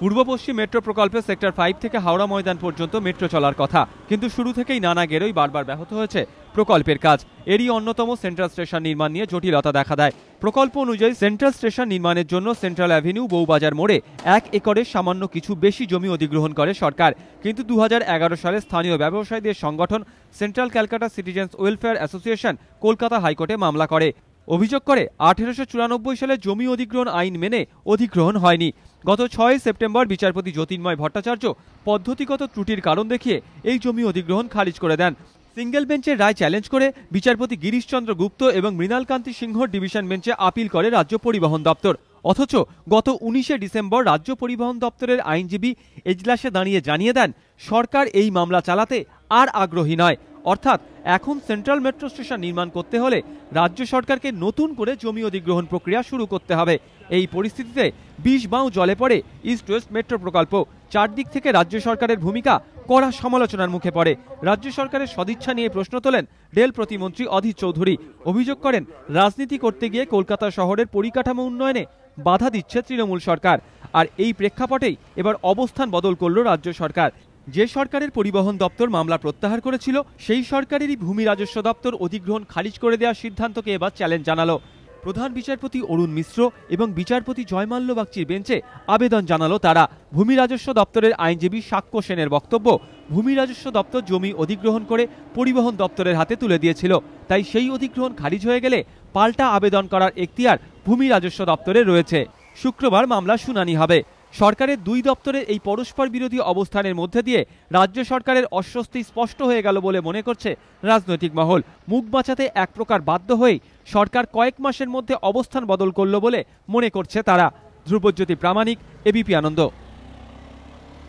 পূর্ব পশ্চিম মেট্রো প্রকল্পে সেক্টর ফাইভ থেকে হাওড়া ময়দান পর্যন্ত মেট্রো চলার কথা কিন্তু শুরু থেকেই নানা গেরোই বারবার ব্যাহত হয়েছে প্রকল্পের কাজ এরই অন্যতম সেন্ট্রাল স্টেশন নির্মাণ নিয়ে জটিলতা দেখা দেয় প্রকল্প অনুযায়ী সেন্ট্রাল স্টেশন নির্মাণের জন্য সেন্ট্রাল অ্যাভিনিউ বউবাজার মোড়ে এক একরে সামান্য কিছু বেশি জমি অধিগ্রহণ করে সরকার কিন্তু দু সালে স্থানীয় ব্যবসায়ীদের সংগঠন central Calcutta citizens welfare association Kolkata হাইকোর্টে মামলা করে অভিযোগ করে আঠেরোশো সালে জমি অধিগ্রহণ আইন মেনে অধিগ্রহণ হয়নি গত ছয় সেপ্টেম্বর বিচারপতি জ্যোতির্ময় ভট্টাচার্য পদ্ধতিগত ত্রুটির কারণ দেখিয়ে এই জমি অধিগ্রহণ খারিজ করে দেন সিঙ্গেল বেঞ্চের রায় চ্যালেঞ্জ করে বিচারপতি গিরিশচন্দ্র গুপ্ত এবং মৃণালকান্তি সিংহ ডিভিশন বেঞ্চে আপিল করে রাজ্য পরিবহন দপ্তর অথচ গত উনিশে ডিসেম্বর রাজ্য পরিবহন দপ্তরের আইনজীবী এজলাসে দাঁড়িয়ে জানিয়ে দেন সরকার এই মামলা চালাতে আর আগ্রহী নয় অর্থাৎ এখন সেন্ট্রাল মেট্রো স্টেশন নির্মাণ করতে হলে রাজ্য সরকারকে নতুন করে জমি অধিগ্রহণ প্রক্রিয়া শুরু করতে হবে এই পরিস্থিতিতে বিষ বাঁও জলে পড়ে ইস্ট ওয়েস্ট মেট্রো প্রকল্প চারদিক থেকে রাজ্য সরকারের ভূমিকা কড়া সমালোচনার মুখে পড়ে রাজ্য সরকারের সদিচ্ছা নিয়ে প্রশ্ন তোলেন রেল প্রতিমন্ত্রী অধীর চৌধুরী অভিযোগ করেন রাজনীতি করতে গিয়ে কলকাতা শহরের পরিকাঠামো উন্নয়নে বাধা দিচ্ছে তৃণমূল সরকার আর এই প্রেক্ষাপটেই এবার অবস্থান বদল করল রাজ্য সরকার যে সরকারের পরিবহন দপ্তর মামলা প্রত্যাহার করেছিল সেই সরকারেরই ভূমি রাজস্ব দপ্তর অধিগ্রহণ খারিজ করে দেওয়ার সিদ্ধান্তকে এবার চ্যালেঞ্জ জানালো প্রধান বিচারপতি অরুণ মিশ্র এবং বিচারপতি জয়মাল্য বাগচির বেঞ্চে আবেদন জানালো তারা ভূমি রাজস্ব দপ্তরের আইনজীবী সাক্ষ্য সেনের বক্তব্য ভূমি রাজস্ব দপ্তর জমি অধিগ্রহণ করে পরিবহন দপ্তরের হাতে তুলে দিয়েছিল তাই সেই অধিগ্রহণ খারিজ হয়ে গেলে পাল্টা আবেদন করার এখতিয়ার ভূমি রাজস্ব দপ্তরে রয়েছে শুক্রবার মামলা শুনানি হবে সরকারের দুই দপ্তরের এই পরস্পর বিরোধী অবস্থানের মধ্যে দিয়ে রাজ্য সরকারের অস্বস্তি স্পষ্ট হয়ে গেল বলে মনে করছে রাজনৈতিক মহল মুখ বাঁচাতে এক প্রকার বাধ্য হয়েই সরকার কয়েক মাসের মধ্যে অবস্থান বদল করল বলে মনে করছে তারা ধ্রুবজ্যোতি প্রামাণিক এবিপি আনন্দ